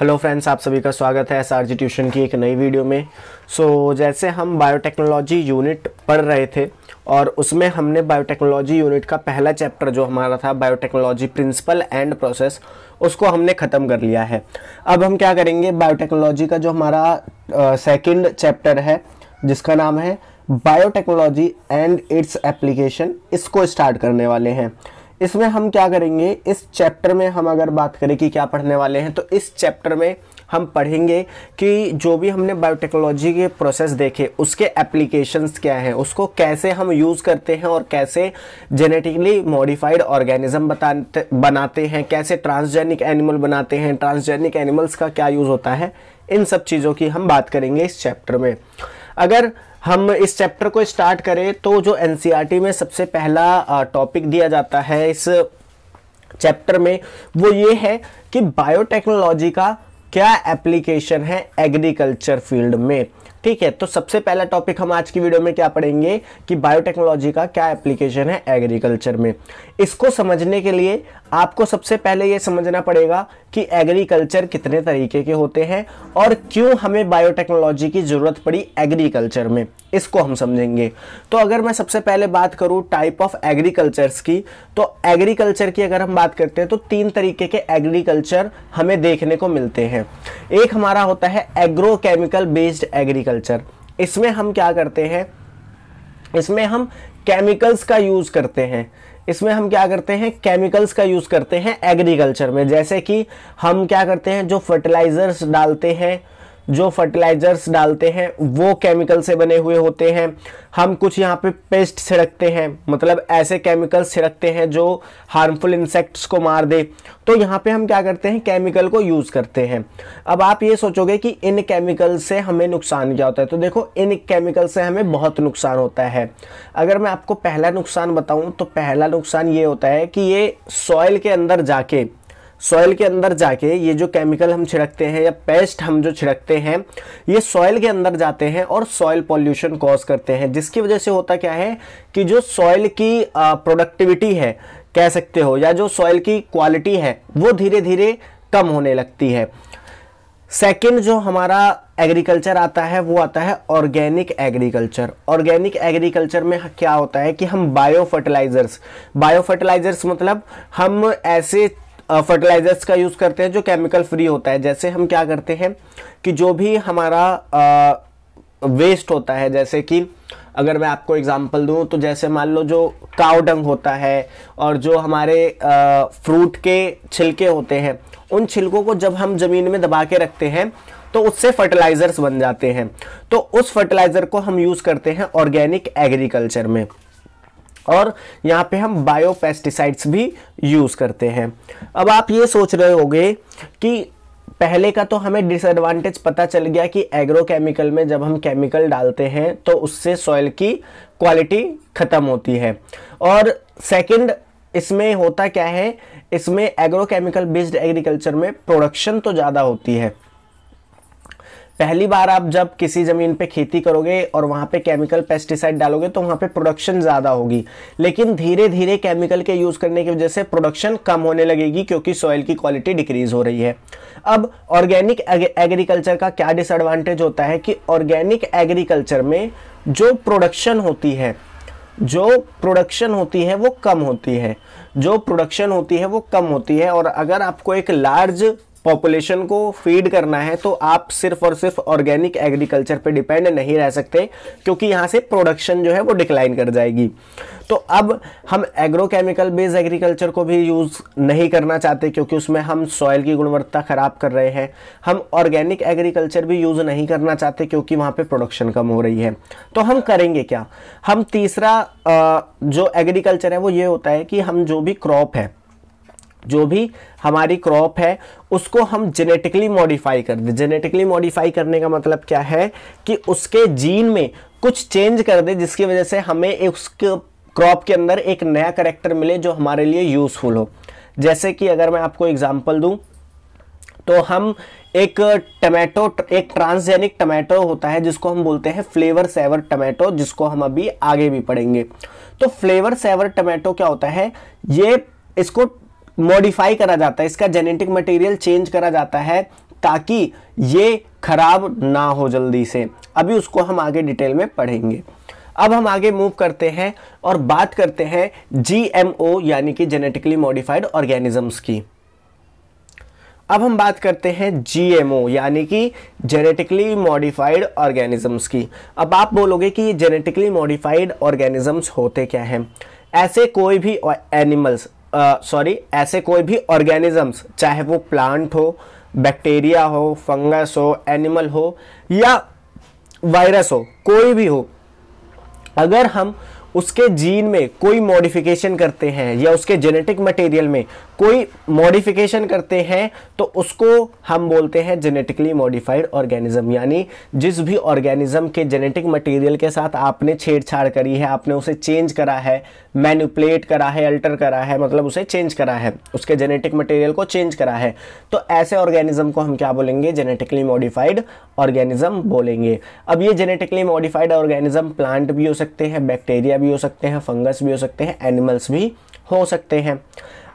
hello friends आप सभी का स्वागत है एस आर जी ट्यूशन की एक नई वीडियो में सो so, जैसे हम बायोटेक्नोलॉजी यूनिट पढ़ रहे थे और उसमें हमने बायोटेक्नोलॉजी यूनिट का पहला चैप्टर जो हमारा था बायोटेक्नोलॉजी प्रिंसिपल एंड प्रोसेस उसको हमने ख़त्म कर लिया है अब हम क्या करेंगे बायोटेक्नोलॉजी का जो हमारा सेकेंड चैप्टर है जिसका नाम है बायोटेक्नोलॉजी एंड इट्स एप्लीकेशन इसको स्टार्ट करने वाले हैं इसमें हम क्या करेंगे इस चैप्टर में हम अगर बात करें कि क्या पढ़ने वाले हैं तो इस चैप्टर में हम पढ़ेंगे कि जो भी हमने बायोटेक्नोलॉजी के प्रोसेस देखे उसके एप्लीकेशंस क्या हैं उसको कैसे हम यूज़ करते हैं और कैसे जेनेटिकली मॉडिफाइड ऑर्गेनिज्म बताते बनाते हैं कैसे ट्रांसजेनिक एनिमल बनाते हैं ट्रांसजेनिक एनिमल्स का क्या यूज़ होता है इन सब चीज़ों की हम बात करेंगे इस चैप्टर में अगर हम इस चैप्टर को स्टार्ट करें तो जो एन e में सबसे पहला टॉपिक दिया जाता है इस चैप्टर में वो ये है कि बायोटेक्नोलॉजी का क्या एप्लीकेशन है एग्रीकल्चर फील्ड में ठीक है तो सबसे पहला टॉपिक हम आज की वीडियो में क्या पढ़ेंगे कि बायोटेक्नोलॉजी का क्या एप्लीकेशन है एग्रीकल्चर में इसको समझने के लिए आपको सबसे पहले ये समझना पड़ेगा कि एग्रीकल्चर कितने तरीके के होते हैं और क्यों हमें बायोटेक्नोलॉजी की ज़रूरत पड़ी एग्रीकल्चर में इसको हम समझेंगे तो अगर मैं सबसे पहले बात करूँ टाइप ऑफ एग्रीकल्चर्स की तो एग्रीकल्चर की अगर हम बात करते हैं तो तीन तरीके के एग्रीकल्चर हमें देखने को मिलते हैं एक हमारा होता है एग्रोकेमिकल बेस्ड एग्रीकल्चर इसमें हम क्या करते हैं इसमें हम केमिकल्स का यूज़ करते हैं इसमें हम क्या करते हैं केमिकल्स का यूज़ करते हैं एग्रीकल्चर में जैसे कि हम क्या करते हैं जो फर्टिलाइजर्स डालते हैं जो फर्टिलाइजर्स डालते हैं वो केमिकल से बने हुए होते हैं हम कुछ यहाँ पे पेस्ट छिड़कते हैं मतलब ऐसे केमिकल्स छिड़कते हैं जो हार्मफुल इंसेक्ट्स को मार दे तो यहाँ पे हम क्या करते हैं केमिकल को यूज़ करते हैं अब आप ये सोचोगे कि इन केमिकल से हमें नुकसान क्या होता है तो देखो इन केमिकल से हमें बहुत नुकसान होता है अगर मैं आपको पहला नुकसान बताऊँ तो पहला नुकसान ये होता है कि ये सॉइल के अंदर जाके सॉयल के अंदर जाके ये जो केमिकल हम छिड़कते हैं या पेस्ट हम जो छिड़कते हैं ये सॉयल के अंदर जाते हैं और सॉयल पॉल्यूशन कॉज करते हैं जिसकी वजह से होता क्या है कि जो सॉयल की प्रोडक्टिविटी है कह सकते हो या जो सॉयल की क्वालिटी है वो धीरे धीरे कम होने लगती है सेकेंड जो हमारा एग्रीकल्चर आता है वो आता है ऑर्गेनिक एग्रीकल्चर ऑर्गेनिक एग्रीकल्चर में क्या होता है कि हम बायो फर्टिलाइजर्स बायो फर्टिलाइजर्स मतलब हम ऐसे फर्टिलाइजर्स का यूज़ करते हैं जो केमिकल फ्री होता है जैसे हम क्या करते हैं कि जो भी हमारा वेस्ट होता है जैसे कि अगर मैं आपको एग्जांपल दूं तो जैसे मान लो जो कावडंग होता है और जो हमारे आ, फ्रूट के छिलके होते हैं उन छिलकों को जब हम ज़मीन में दबा के रखते हैं तो उससे फर्टिलाइज़र्स बन जाते हैं तो उस फर्टिलाइज़र को हम यूज़ करते हैं ऑर्गेनिक एग्रीकल्चर में और यहाँ पे हम बायोपेस्टिसाइड्स भी यूज़ करते हैं अब आप ये सोच रहे होगे कि पहले का तो हमें डिसएडवांटेज पता चल गया कि एग्रोकेमिकल में जब हम केमिकल डालते हैं तो उससे सॉइल की क्वालिटी ख़त्म होती है और सेकंड इसमें होता क्या है इसमें एग्रोकेमिकल बेस्ड एग्रीकल्चर में प्रोडक्शन तो ज़्यादा होती है पहली बार आप जब किसी ज़मीन पे खेती करोगे और वहाँ पे केमिकल पेस्टिसाइड डालोगे तो वहाँ पे प्रोडक्शन ज़्यादा होगी लेकिन धीरे धीरे केमिकल के यूज़ करने की वजह से प्रोडक्शन कम होने लगेगी क्योंकि सॉइल की क्वालिटी डिक्रीज़ हो रही है अब ऑर्गेनिक एग्रीकल्चर का क्या डिसएडवांटेज होता है कि ऑर्गेनिक एग्रीकल्चर में जो प्रोडक्शन होती है जो प्रोडक्शन होती है वो कम होती है जो प्रोडक्शन होती है वो कम होती है और अगर आपको एक लार्ज पॉपुलेशन को फीड करना है तो आप सिर्फ और सिर्फ ऑर्गेनिक एग्रीकल्चर पे डिपेंड नहीं रह सकते क्योंकि यहाँ से प्रोडक्शन जो है वो डिक्लाइन कर जाएगी तो अब हम एग्रोकेमिकल बेस्ड एग्रीकल्चर को भी यूज़ नहीं करना चाहते क्योंकि उसमें हम सॉइल की गुणवत्ता ख़राब कर रहे हैं हम ऑर्गेनिक एग्रीकल्चर भी यूज़ नहीं करना चाहते क्योंकि वहाँ पे प्रोडक्शन कम हो रही है तो हम करेंगे क्या हम तीसरा जो एग्रीकल्चर है वो ये होता है कि हम जो भी क्रॉप है जो भी हमारी क्रॉप है उसको हम जेनेटिकली मॉडिफाई कर दें जेनेटिकली मॉडिफाई करने का मतलब क्या है कि उसके जीन में कुछ चेंज कर दें जिसकी वजह से हमें उसके क्रॉप के अंदर एक नया करेक्टर मिले जो हमारे लिए यूज़फुल हो जैसे कि अगर मैं आपको एग्जाम्पल दूँ तो हम एक टमाटो एक ट्रांसजेनिक टमाटो होता है जिसको हम बोलते हैं फ्लेवर सेवर टमाटो जिसको हम अभी आगे भी पढ़ेंगे तो फ्लेवर सेवर टमाटो क्या होता है ये इसको मॉडिफाई करा जाता है इसका जेनेटिक मटेरियल चेंज करा जाता है ताकि ये खराब ना हो जल्दी से अभी उसको हम आगे डिटेल में पढ़ेंगे अब हम आगे मूव करते हैं और बात करते हैं जीएमओ यानी कि जेनेटिकली मॉडिफाइड ऑर्गेनिजम्स की अब हम बात करते हैं जीएमओ यानी कि जेनेटिकली मॉडिफाइड ऑर्गेनिजम्स की अब आप बोलोगे कि ये जेनेटिकली मॉडिफाइड ऑर्गेनिजम्स होते क्या हैं ऐसे कोई भी एनिमल्स सॉरी ऐसे कोई भी ऑर्गेनिजम्स चाहे वो प्लांट हो बैक्टीरिया हो फंगस हो एनिमल हो या वायरस हो कोई भी हो अगर हम उसके जीन में कोई मॉडिफिकेशन करते हैं या उसके जेनेटिक मटेरियल में कोई मॉडिफिकेशन करते हैं तो उसको हम बोलते हैं जेनेटिकली मॉडिफाइड ऑर्गेनिज्म यानी जिस भी ऑर्गेनिज्म के जेनेटिक मटेरियल के साथ आपने छेड़छाड़ करी है आपने उसे चेंज करा है मैनिपुलेट करा है अल्टर करा है मतलब उसे चेंज करा है उसके जेनेटिक मटेरियल को चेंज करा है तो ऐसे ऑर्गेनिज्म को हम क्या बोलेंगे जेनेटिकली मॉडिफाइड ऑर्गेनिज्म बोलेंगे अब ये जेनेटिकली मॉडिफाइड ऑर्गेनिज्म प्लांट भी हो सकते हैं बैक्टीरिया भी हो सकते हैं फंगस भी हो सकते हैं एनिमल्स भी हो सकते हैं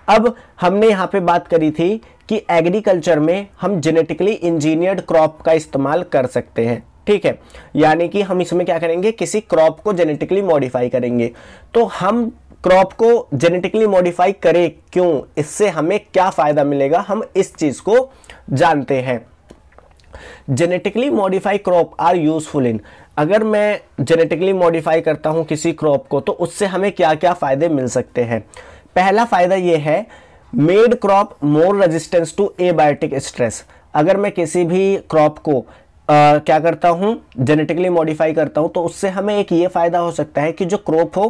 अब हमने यहाँ पे बात करी थी कि एग्रीकल्चर में हम जेनेटिकली इंजीनियर्ड क्रॉप का इस्तेमाल कर सकते हैं ठीक है यानी कि हम इसमें क्या करेंगे किसी क्रॉप को जेनेटिकली मॉडिफाई करेंगे तो हम क्रॉप को जेनेटिकली मॉडिफाई करें क्यों इससे हमें क्या फ़ायदा मिलेगा हम इस चीज़ को जानते हैं genetically modify crop are useful in अगर मैं जेनेटिकली मॉडिफाई करता हूँ किसी क्रॉप को तो उससे हमें क्या क्या फ़ायदे मिल सकते हैं पहला फायदा यह है made crop more resistance to abiotic stress अगर मैं किसी भी क्रॉप को Uh, क्या करता हूँ जेनेटिकली मॉडिफाई करता हूँ तो उससे हमें एक ये फ़ायदा हो सकता है कि जो क्रॉप हो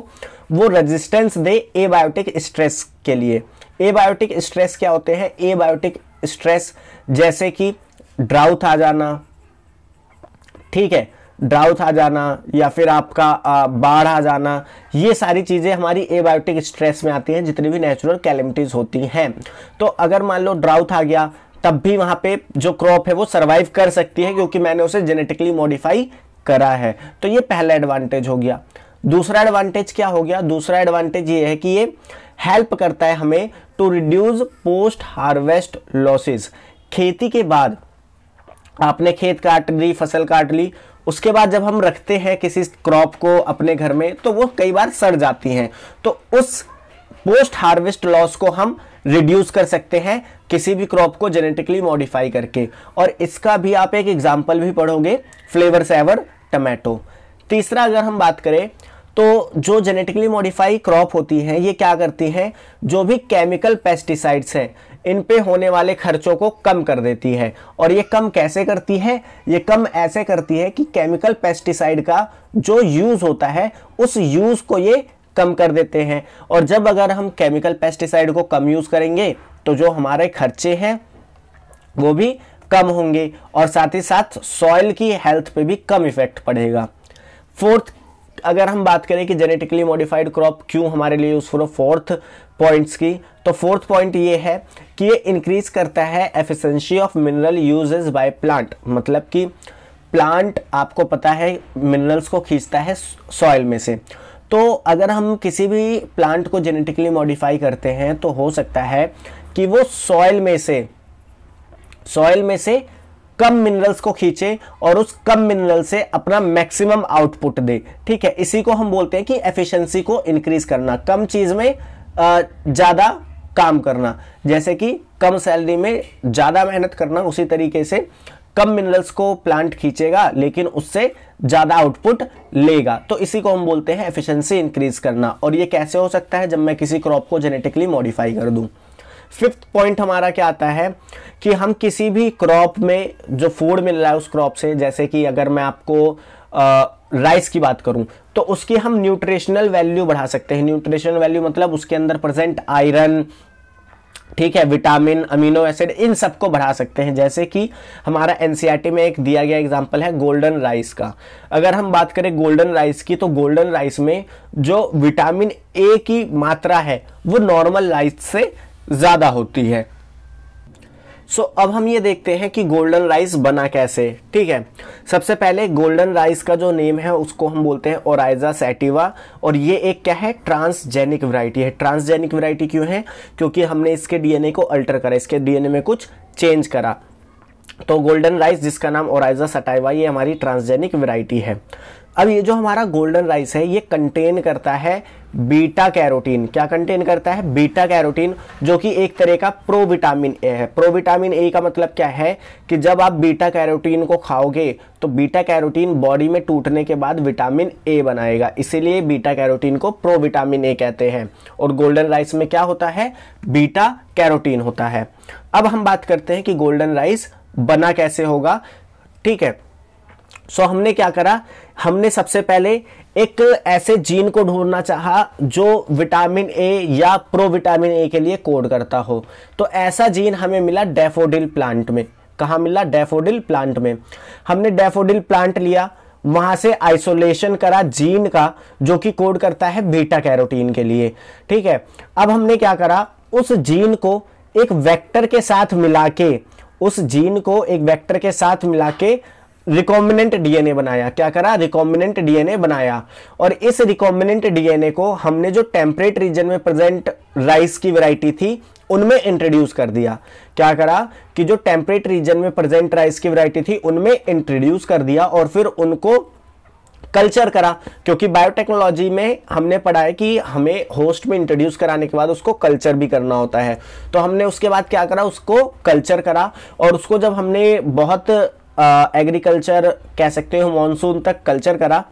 वो रेजिस्टेंस दे एबायोटिक स्ट्रेस के लिए एबायोटिक स्ट्रेस क्या होते हैं एबायोटिक स्ट्रेस जैसे कि ड्राउथ आ जाना ठीक है ड्राउथ आ जाना या फिर आपका बाढ़ आ जाना ये सारी चीज़ें हमारी एबायोटिक स्ट्रेस में आती हैं जितनी भी नेचुरल कैलमिटीज़ होती हैं तो अगर मान लो ड्राउथ आ गया तब भी वहाँ पे जो क्रॉप है वो सर्वाइव कर सकती है क्योंकि मैंने उसे जेनेटिकली मॉडिफाई करा है तो ये पहला एडवांटेज हो गया दूसरा एडवांटेज क्या हो गया दूसरा एडवांटेज ये है कि ये हेल्प करता है हमें to reduce post harvest losses खेती के बाद आपने खेत काट ली फसल काट ली उसके बाद जब हम रखते हैं किसी क्रॉप को अपने घर में तो वो कई बार सड़ जाती हैं तो उस पोस्ट हार्वेस्ट लॉस को हम रिड्यूस कर सकते हैं किसी भी क्रॉप को जेनेटिकली मॉडिफाई करके और इसका भी आप एक एग्जाम्पल भी पढ़ोगे फ्लेवर सेवर टमाटो तीसरा अगर हम बात करें तो जो जेनेटिकली मॉडिफाई क्रॉप होती हैं ये क्या करती हैं जो भी केमिकल पेस्टिसाइड्स हैं इन पे होने वाले खर्चों को कम कर देती है और ये कम कैसे करती है ये कम ऐसे करती है कि केमिकल पेस्टिसाइड का जो यूज़ होता है उस यूज़ को ये कम कर देते हैं और जब अगर हम केमिकल पेस्टिसाइड को कम यूज़ करेंगे तो जो हमारे खर्चे हैं वो भी कम होंगे और साथ ही साथ सॉइल की हेल्थ पे भी कम इफेक्ट पड़ेगा फोर्थ अगर हम बात करें कि जेनेटिकली मॉडिफाइड क्रॉप क्यों हमारे लिए यूज़फुल हो फोर्थ पॉइंट्स की तो फोर्थ पॉइंट ये है कि ये इंक्रीज करता है efficiency of mineral uses by plant मतलब कि प्लांट आपको पता है मिनरल्स को खींचता है सॉइल में से तो अगर हम किसी भी प्लांट को जेनेटिकली मॉडिफाई करते हैं तो हो सकता है कि वो सॉइल में से सॉइल में से कम मिनरल्स को खींचे और उस कम मिनरल से अपना मैक्सिमम आउटपुट दे ठीक है इसी को हम बोलते हैं कि एफिशिएंसी को इंक्रीज करना कम चीज़ में ज़्यादा काम करना जैसे कि कम सैलरी में ज़्यादा मेहनत करना उसी तरीके से कम मिनरल्स को प्लांट खींचेगा लेकिन उससे ज़्यादा आउटपुट लेगा तो इसी को हम बोलते हैं एफिशिएंसी इंक्रीज करना और ये कैसे हो सकता है जब मैं किसी क्रॉप को जेनेटिकली मॉडिफाई कर दूँ फिफ्थ पॉइंट हमारा क्या आता है कि हम किसी भी क्रॉप में जो फूड मिल रहा है उस क्रॉप से जैसे कि अगर मैं आपको राइस की बात करूं तो उसकी हम न्यूट्रिशनल वैल्यू बढ़ा सकते हैं न्यूट्रिशनल वैल्यू मतलब उसके अंदर प्रेजेंट आयरन ठीक है विटामिन अमीनो एसिड इन सबको बढ़ा सकते हैं जैसे कि हमारा एनसीईआरटी e में एक दिया गया एग्जांपल है गोल्डन राइस का अगर हम बात करें गोल्डन राइस की तो गोल्डन राइस में जो विटामिन ए की मात्रा है वो नॉर्मल राइस से ज़्यादा होती है सो so, अब हम ये देखते हैं कि गोल्डन राइस बना कैसे ठीक है सबसे पहले गोल्डन राइस का जो नेम है उसको हम बोलते हैं ओराइजा सेटिवा और ये एक क्या है ट्रांसजेनिक वैरायटी है ट्रांसजेनिक वैरायटी क्यों है क्योंकि हमने इसके डीएनए को अल्टर करा इसके डीएनए में कुछ चेंज करा तो गोल्डन राइस जिसका नाम ओराइजा सटाइवा ये हमारी ट्रांसजेनिक वरायटी है अब ये जो हमारा गोल्डन राइस है ये कंटेन करता है बीटा कैरोटीन क्या कंटेन करता है बीटा कैरोटीन जो कि एक तरह का प्रोविटामिन ए है प्रोविटामिन ए का मतलब क्या है कि जब आप बीटा कैरोटीन को खाओगे तो बीटा कैरोटीन बॉडी में टूटने के बाद विटामिन ए बनाएगा इसीलिए बीटा कैरोटीन को प्रोविटामिन ए कहते हैं और गोल्डन राइस में क्या होता है बीटा कैरोटीन होता है अब हम बात करते हैं कि गोल्डन राइस बना कैसे होगा ठीक है सो हमने क्या करा हमने सबसे पहले एक ऐसे जीन को ढूंढना चाहा जो विटामिन ए या प्रो विटामिन ए के लिए कोड करता हो तो ऐसा जीन हमें मिला डेफोडिल प्लांट में कहाँ मिला डेफोडिल प्लांट में हमने डेफोडिल प्लांट लिया वहाँ से आइसोलेशन करा जीन का जो कि कोड करता है बीटा कैरोटीन के लिए ठीक है अब हमने क्या करा उस जीन को एक वेक्टर के साथ मिला के उस जीन को एक वेक्टर के साथ मिला के रिकॉम्बिनेंट डीएनए बनाया क्या करा रिकॉम्बिनेंट डीएनए बनाया और इस रिकॉम्बिनेंट डीएनए को हमने जो टेम्परेट रीजन में प्रेजेंट राइस की वैरायटी थी उनमें इंट्रोड्यूस कर दिया क्या करा कि जो टेम्परेट रीजन में प्रेजेंट राइस की वैरायटी थी उनमें इंट्रोड्यूस कर दिया और फिर उनको कल्चर करा क्योंकि बायोटेक्नोलॉजी में हमने पढ़ा है कि हमें होस्ट में इंट्रोड्यूस कराने के बाद उसको कल्चर भी करना होता है तो हमने उसके बाद क्या करा उसको कल्चर करा और उसको जब हमने बहुत एग्रीकल्चर कह सकते हो मानसून तक कल्चर करा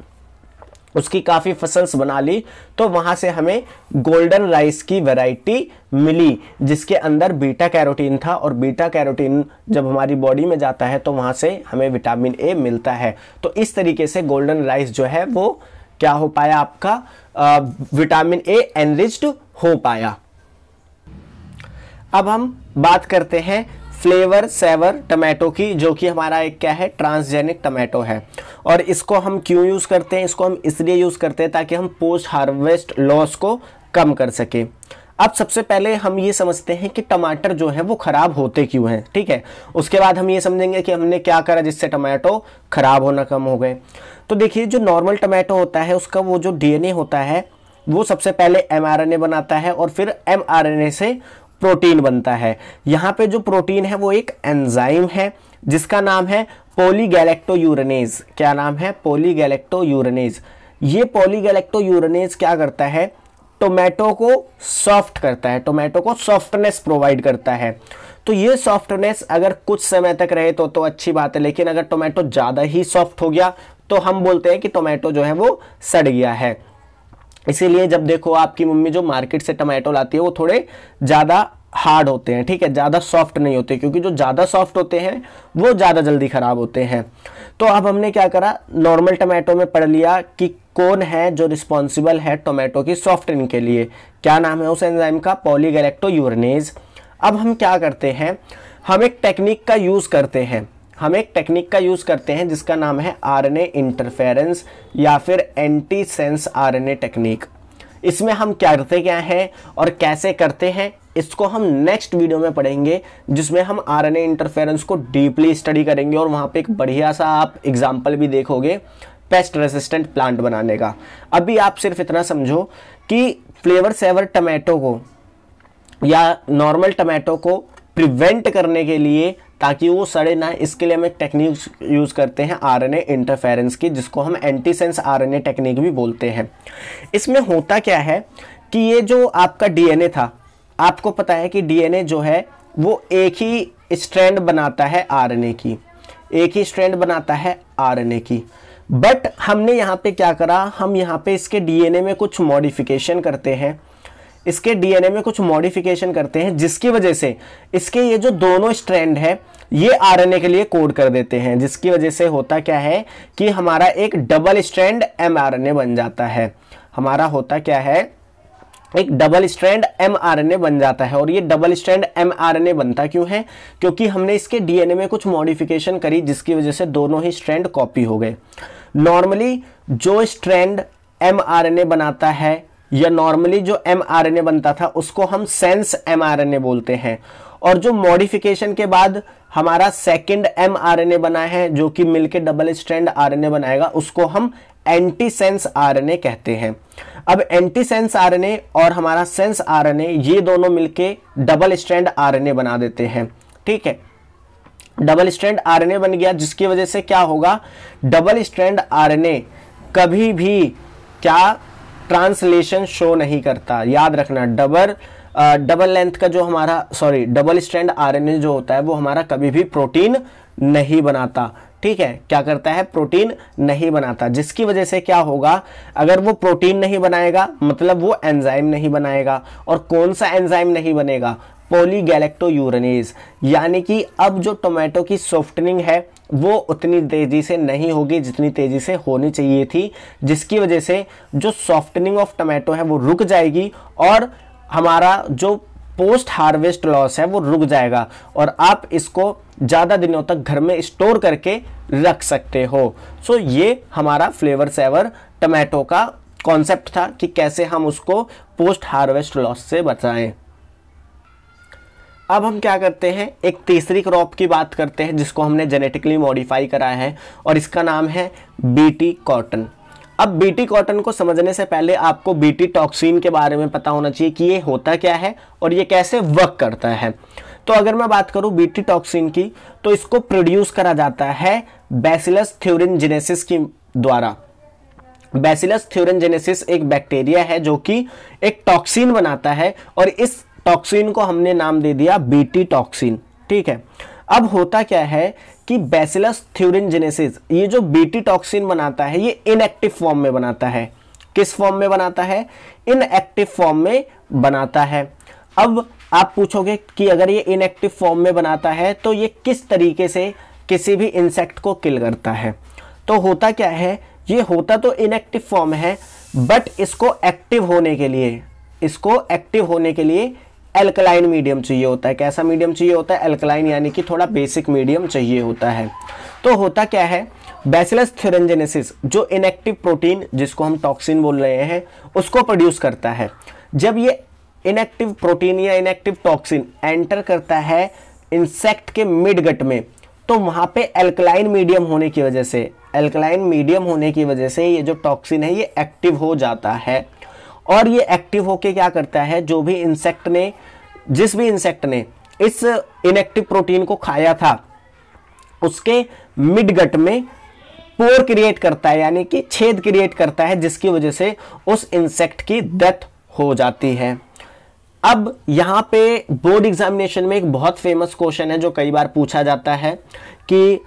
उसकी काफ़ी फसल्स बना ली तो वहाँ से हमें गोल्डन राइस की वैरायटी मिली जिसके अंदर बीटा कैरोटीन था और बीटा कैरोटीन जब हमारी बॉडी में जाता है तो वहाँ से हमें विटामिन ए मिलता है तो इस तरीके से गोल्डन राइस जो है वो क्या हो पाया आपका आ, विटामिन ए एनरिच्ड हो पाया अब हम बात करते हैं फ्लेवर सेवर टमाटो की जो कि हमारा एक क्या है ट्रांसजेनिक टमाटो है और इसको हम क्यों यूज़ करते हैं इसको हम इसलिए यूज़ करते हैं ताकि हम पोस्ट हार्वेस्ट लॉस को कम कर सकें अब सबसे पहले हम ये समझते हैं कि टमाटर जो है वो ख़राब होते क्यों हैं ठीक है उसके बाद हम ये समझेंगे कि हमने क्या करा जिससे टमाटो ख़राब होना कम हो गए तो देखिए जो नॉर्मल टमाटो होता है उसका वो जो डीएनए होता है वो सबसे पहले एमआरएनए बनाता है और फिर एमआरएनए से प्रोटीन बनता है यहाँ पे जो प्रोटीन है वो एक एंजाइम है जिसका नाम है पोलीगैलेक्टो यूरनेज क्या नाम है पोलीगैलेक्टो यूरनेज ये पोलीगैलेक्टो यूरनेज क्या करता है टोमेटो को सॉफ्ट करता है टोमेटो को सॉफ्टनेस प्रोवाइड करता है तो ये सॉफ्टनेस अगर कुछ समय तक रहे तो तो अच्छी बात है लेकिन अगर टोमेटो ज़्यादा ही सॉफ्ट हो गया तो हम बोलते हैं कि टोमेटो जो है वो सड़ गया है इसीलिए जब देखो आपकी मम्मी जो मार्केट से टमाटो लाती है वो थोड़े ज़्यादा हार्ड होते हैं ठीक है ज़्यादा सॉफ्ट नहीं होते क्योंकि जो ज़्यादा सॉफ्ट होते हैं वो ज़्यादा जल्दी ख़राब होते हैं तो अब हमने क्या करा नॉर्मल टमाटो में पढ़ लिया कि कौन है जो रिस्पॉन्सिबल है टोमेटो की सॉफ्टनिंग के लिए क्या नाम है उस एंजाइम का पॉलीगैलेक्टो यूरनेज अब हम क्या करते हैं हम एक टेक्निक का यूज़ करते हैं हम एक टेक्निक का यूज़ करते हैं जिसका नाम है आरएनए इंटरफेरेंस या फिर एंटी सेंस आरएनए टेक्निक इसमें हम क्या करते क्या हैं और कैसे करते हैं इसको हम नेक्स्ट वीडियो में पढ़ेंगे जिसमें हम आरएनए इंटरफेरेंस को डीपली स्टडी करेंगे और वहाँ पे एक बढ़िया सा आप एग्जाम्पल भी देखोगे पेस्ट रेसिस्टेंट प्लांट बनाने का अभी आप सिर्फ इतना समझो कि फ्लेवर सेवर टमाटो को या नॉर्मल टमाटो को प्रिवेंट करने के लिए ताकि वो सड़े ना इसके लिए हम एक टेक्निक यूज़ करते हैं आरएनए इंटरफेरेंस की जिसको हम एंटीसेंस आरएनए टेक्निक भी बोलते हैं इसमें होता क्या है कि ये जो आपका डीएनए था आपको पता है कि डीएनए जो है वो एक ही स्ट्रैंड बनाता है आरएनए की एक ही स्ट्रैंड बनाता है आर की बट हमने यहाँ पे क्या करा हम यहाँ पे इसके डीएनए में कुछ मॉडिफिकेशन करते हैं इसके डीएनए में कुछ मॉडिफिकेशन करते हैं जिसकी वजह से इसके ये जो दोनों स्ट्रैंड है ये आरएनए के लिए कोड कर देते हैं जिसकी वजह से होता क्या है कि हमारा एक डबल स्ट्रैंड एमआरएनए बन जाता है हमारा होता क्या है एक डबल स्ट्रैंड एमआरएनए बन जाता है और ये डबल स्ट्रैंड एमआरएनए बनता क्यों है क्योंकि हमने इसके डीएनए में कुछ मॉडिफिकेशन करी जिसकी वजह से दोनों ही स्ट्रैंड कॉपी हो गए नॉर्मली जो स्ट्रैंड एमआरएनए बनाता है या नॉर्मली जो ए बनता था उसको हम सेंस ए बोलते हैं और जो मॉडिफिकेशन के बाद हमारा एन ए बना है जो कि मिलकर डबल स्ट्रैंड ए बनाएगा उसको हम एंटी सेंस ए कहते हैं अब एंटी सेंस ए और हमारा सेंस ए ये दोनों मिलके डबल स्ट्रैंड ए बना देते हैं ठीक है डबल स्ट्रैंड ए बन गया जिसकी वजह से क्या होगा डबल स्ट्रैंड ए कभी भी क्या ट्रांसलेशन शो नहीं करता याद रखना डबल डबल लेंथ का जो हमारा सॉरी डबल स्ट्रैंड आरएनए जो होता है वो हमारा कभी भी प्रोटीन नहीं बनाता ठीक है क्या करता है प्रोटीन नहीं बनाता जिसकी वजह से क्या होगा अगर वो प्रोटीन नहीं बनाएगा मतलब वो एंजाइम नहीं बनाएगा और कौन सा एंजाइम नहीं बनेगा पोलीगैलेक्टो यूरनेज यानी कि अब जो टोमेटो की सॉफ्टनिंग है वो उतनी तेज़ी से नहीं होगी जितनी तेज़ी से होनी चाहिए थी जिसकी वजह से जो सॉफ्टनिंग ऑफ टमाटो है वो रुक जाएगी और हमारा जो पोस्ट हार्वेस्ट लॉस है वो रुक जाएगा और आप इसको ज़्यादा दिनों तक घर में स्टोर करके रख सकते हो सो so, ये हमारा फ्लेवर सेवर टमाटो का कॉन्सेप्ट था कि कैसे हम उसको पोस्ट हार्वेस्ट लॉस से बचाएं अब हम क्या करते हैं एक तीसरी क्रॉप की बात करते हैं जिसको हमने जेनेटिकली मॉडिफाई कराया है और इसका नाम है बीटी कॉटन अब बीटी कॉटन को समझने से पहले आपको बीटी टॉक्सिन के बारे में पता होना चाहिए कि ये होता क्या है और ये कैसे वर्क करता है तो अगर मैं बात करूं बीटी टॉक्सिन की तो इसको प्रोड्यूस करा जाता है बेसिलस जेनेसिस की द्वारा बेसिलस जेनेसिस एक बैक्टीरिया है जो कि एक टॉक्सिन बनाता है और इस टॉक्सिन को हमने नाम दे दिया बीटी टॉक्सिन ठीक है अब होता क्या है कि बेसिलस थ्यूरिनजेनेसिस ये जो बीटी टॉक्सिन बनाता है ये इनएक्टिव फॉर्म में बनाता है किस फॉर्म में बनाता है इनएक्टिव फॉर्म में बनाता है अब आप पूछोगे कि अगर ये इनएक्टिव फॉर्म में बनाता है तो ये किस तरीके से किसी भी इंसेक्ट को किल करता है तो होता क्या है ये होता तो इनएक्टिव फॉर्म है बट इसको एक्टिव होने के लिए इसको एक्टिव होने के लिए एल्कलाइन मीडियम चाहिए होता है कैसा मीडियम चाहिए होता है एल्कलाइन यानी कि थोड़ा बेसिक मीडियम चाहिए होता है तो होता क्या है बैसिलस थ्योरेंजेनेसिस जो इनएक्टिव प्रोटीन जिसको हम टॉक्सिन बोल रहे हैं उसको प्रोड्यूस करता है जब ये इनएक्टिव प्रोटीन या इनएक्टिव टॉक्सिन एंटर करता है इंसेक्ट के मिड गट में तो वहाँ पे एल्कलाइन मीडियम होने की वजह से एल्कलाइन मीडियम होने की वजह से ये जो टॉक्सिन है ये एक्टिव हो जाता है और ये एक्टिव होके क्या करता है जो भी इंसेक्ट ने जिस भी इंसेक्ट ने इस इनएक्टिव प्रोटीन को खाया था उसके मिड गट में पोर क्रिएट करता है यानी कि छेद क्रिएट करता है जिसकी वजह से उस इंसेक्ट की डेथ हो जाती है अब यहाँ पे बोर्ड एग्जामिनेशन में एक बहुत फेमस क्वेश्चन है जो कई बार पूछा जाता है कि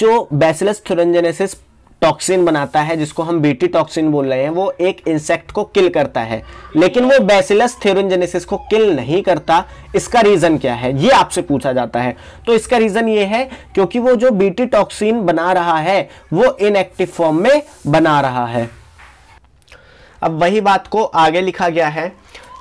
जो बैसिलस थुरंजेनेसिस टॉक्सिन बनाता है जिसको हम बीटी टॉक्सिन बोल रहे हैं वो एक इंसेक्ट को किल करता है लेकिन वो बेसिलस थेरोजेनेसिस को किल नहीं करता इसका रीज़न क्या है ये आपसे पूछा जाता है तो इसका रीज़न ये है क्योंकि वो जो बीटी टॉक्सिन बना रहा है वो इनएक्टिव फॉर्म में बना रहा है अब वही बात को आगे लिखा गया है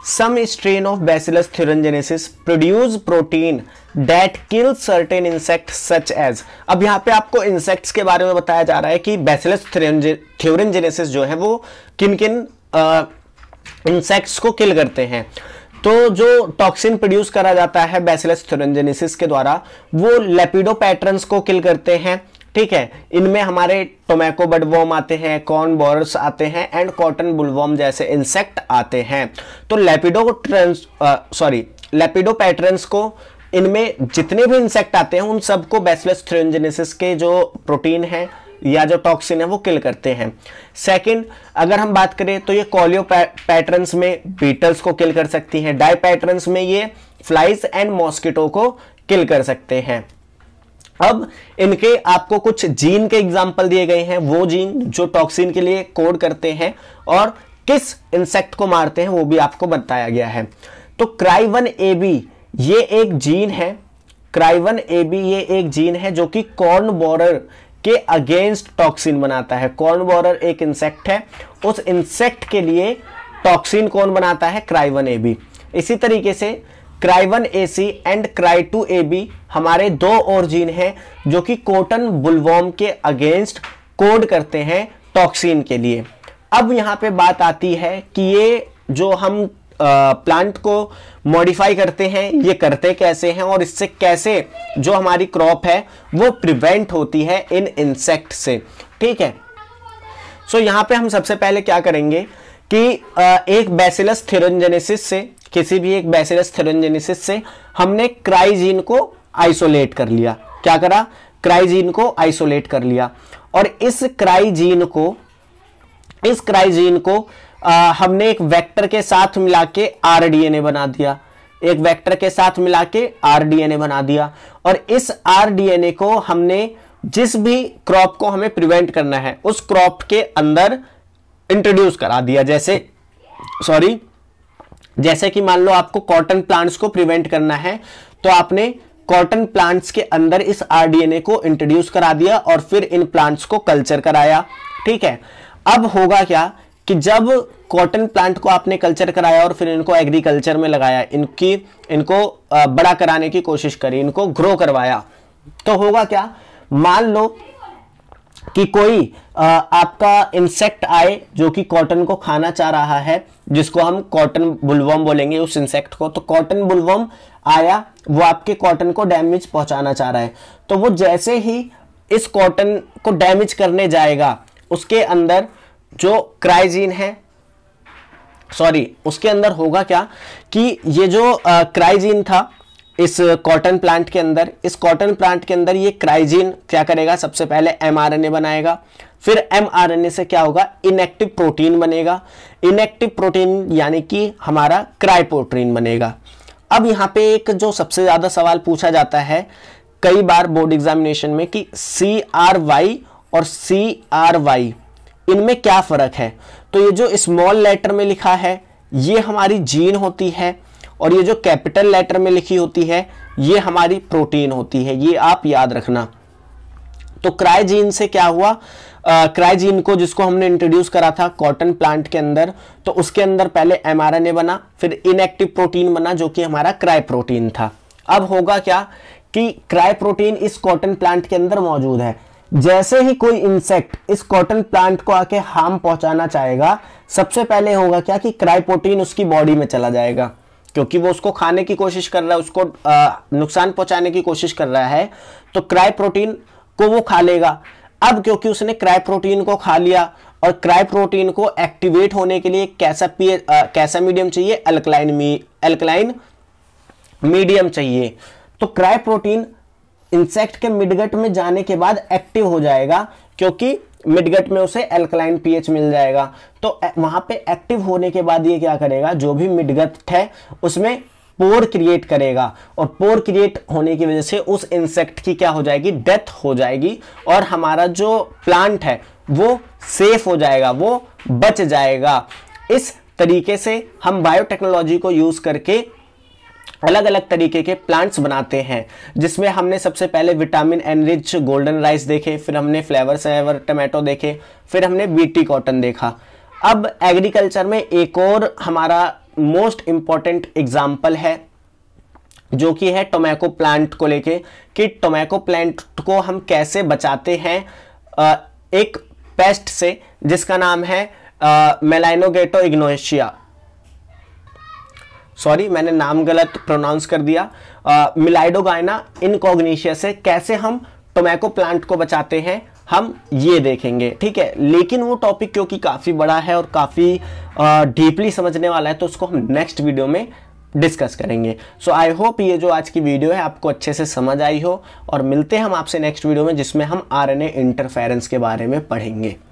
some strain of Bacillus thuringiensis produce protein that kill certain insect such as अब यहाँ पे आपको इंसेक्ट्स के बारे में बताया जा रहा है कि बैसिलस थिरजेनेसिस जो है वो किन किन इंसेक्ट्स को किल करते हैं तो जो टॉक्सिन प्रोड्यूस करा जाता है बैसिलस थिरजेनेसिस के द्वारा वो लेपिडो पैटर्न्स को किल करते हैं ठीक है इनमें हमारे टोमैको बडवॉम आते हैं कॉर्न बोरस आते हैं एंड कॉटन बुलवॉम जैसे इंसेक्ट आते हैं तो lepidopterans sorry lepidopterans को इनमें जितने भी इंसेक्ट आते हैं उन सबको बैसलेस थ्रेंजेनेसिस के जो प्रोटीन है या जो टॉक्सिन है वो किल करते हैं सेकंड अगर हम बात करें तो ये कॉलियो पैटर्न्स में बीटल्स को किल कर सकती हैं डाई पैटर्न्स में ये फ्लाइज एंड मॉस्किटो को किल कर सकते हैं अब इनके आपको कुछ जीन के एग्जाम्पल दिए गए हैं वो जीन जो टॉक्सिन के लिए कोड करते हैं और किस इंसेक्ट को मारते हैं वो भी आपको बताया गया है तो क्राइवन ए बी ये एक जीन है क्राइवन ए बी ये एक जीन है जो कि कॉर्न बोरर के अगेंस्ट टॉक्सिन बनाता है कॉर्न बोरर एक इंसेक्ट है उस इंसेक्ट के लिए टॉक्सिन कौन बनाता है क्राइवन ए बी इसी तरीके से cry one A C and cry two A B हमारे दो और जीन हैं जो कि कॉटन बुलवॉम के अगेंस्ट कोड करते हैं टॉक्सिन के लिए अब यहाँ पे बात आती है कि ये जो हम प्लांट को मॉडिफाई करते हैं ये करते कैसे हैं और इससे कैसे जो हमारी क्रॉप है वो प्रिवेंट होती है इन इंसेक्ट से ठीक है सो so, यहाँ पे हम सबसे पहले क्या करेंगे कि एक बेसिलस थिरनजेनेसिस से किसी भी एक बैसिलस थेरोजेनेसिस से हमने क्राइजीन को आइसोलेट कर लिया क्या करा क्राइजीन को आइसोलेट कर लिया और इस क्राइजीन को इस क्राइजीन को आ, हमने एक वेक्टर के साथ मिला के ए बना दिया एक वेक्टर के साथ मिला के ए बना दिया और इस ए को हमने जिस भी क्रॉप को हमें प्रिवेंट करना है उस क्रॉप के अंदर इंट्रोड्यूस करा दिया जैसे सॉरी जैसे कि मान लो आपको कॉटन प्लांट्स को प्रिवेंट करना है तो आपने कॉटन प्लांट्स के अंदर इस आरडीएनए को इंट्रोड्यूस करा दिया और फिर इन प्लांट्स को कल्चर कराया ठीक है अब होगा क्या कि जब कॉटन प्लांट को आपने कल्चर कराया और फिर इनको एग्रीकल्चर में लगाया इनकी इनको बड़ा कराने की कोशिश करी इनको ग्रो करवाया तो होगा क्या मान लो कि कोई आ, आपका इंसेक्ट आए जो कि कॉटन को खाना चाह रहा है जिसको हम कॉटन बुलवम बोलेंगे उस इंसेक्ट को तो कॉटन बुलवम आया वो आपके कॉटन को डैमेज पहुंचाना चाह रहा है तो वो जैसे ही इस कॉटन को डैमेज करने जाएगा उसके अंदर जो क्राइजीन है सॉरी उसके अंदर होगा क्या कि ये जो क्राइजीन था इस कॉटन प्लांट के अंदर इस कॉटन प्लांट के अंदर ये क्राइजीन क्या करेगा सबसे पहले एमआरएनए बनाएगा फिर एमआरएनए से क्या होगा इनएक्टिव प्रोटीन बनेगा इनएक्टिव प्रोटीन यानी कि हमारा क्राई बनेगा अब यहाँ पे एक जो सबसे ज़्यादा सवाल पूछा जाता है कई बार बोर्ड एग्जामिनेशन में कि सी आर वाई और सी आर वाई इनमें क्या फ़र्क है तो ये जो स्मॉल लेटर में लिखा है ये हमारी जीन होती है और ये जो कैपिटल लेटर में लिखी होती है ये हमारी प्रोटीन होती है ये आप याद रखना तो क्राइजीन से क्या हुआ क्राइजीन uh, को जिसको हमने इंट्रोड्यूस करा था कॉटन प्लांट के अंदर तो उसके अंदर पहले एमआरएनए बना फिर इनएक्टिव प्रोटीन बना जो कि हमारा क्राई प्रोटीन था अब होगा क्या कि क्राई प्रोटीन इस कॉटन प्लांट के अंदर मौजूद है जैसे ही कोई इंसेक्ट इस कॉटन प्लांट को आके हार्म पहुंचाना चाहेगा सबसे पहले होगा क्या कि क्राई प्रोटीन उसकी बॉडी में चला जाएगा क्योंकि वो उसको खाने की कोशिश कर रहा है उसको नुकसान पहुंचाने की कोशिश कर रहा है तो क्राई प्रोटीन को वो खा लेगा अब क्योंकि उसने क्राई प्रोटीन को खा लिया और क्राई प्रोटीन को एक्टिवेट होने के लिए कैसा पी कैसा मीडियम चाहिए अल्कलाइन मी अल्कलाइन मीडियम चाहिए तो क्राई प्रोटीन इंसेक्ट के मिडगट में जाने के बाद एक्टिव हो जाएगा क्योंकि मिडगट में उसे एल्कलाइन पीएच मिल जाएगा तो वहां पे एक्टिव होने के बाद ये क्या करेगा जो भी मिडगट है उसमें पोर क्रिएट करेगा और पोर क्रिएट होने की वजह से उस इंसेक्ट की क्या हो जाएगी डेथ हो जाएगी और हमारा जो प्लांट है वो सेफ हो जाएगा वो बच जाएगा इस तरीके से हम बायोटेक्नोलॉजी को यूज़ करके अलग अलग तरीके के प्लांट्स बनाते हैं जिसमें हमने सबसे पहले विटामिन एनरिच गोल्डन राइस देखे फिर हमने फ्लेवर सेवर टमाटो देखे फिर हमने बीटी कॉटन देखा अब एग्रीकल्चर में एक और हमारा मोस्ट इम्पॉर्टेंट एग्जाम्पल है जो कि है टोमैको प्लांट को लेके कि टोमैको प्लांट को हम कैसे बचाते हैं एक पेस्ट से जिसका नाम है मेलाइनोगेटो इग्नोशिया सॉरी मैंने नाम गलत प्रोनाउंस कर दिया मिलाइडोगाइना गायना से कैसे हम टोमैको प्लांट को बचाते हैं हम ये देखेंगे ठीक है लेकिन वो टॉपिक क्योंकि काफ़ी बड़ा है और काफ़ी डीपली समझने वाला है तो उसको हम नेक्स्ट वीडियो में डिस्कस करेंगे सो आई होप ये जो आज की वीडियो है आपको अच्छे से समझ आई हो और मिलते हैं हम आपसे नेक्स्ट वीडियो में जिसमें हम आरएनए इंटरफेरेंस के बारे में पढ़ेंगे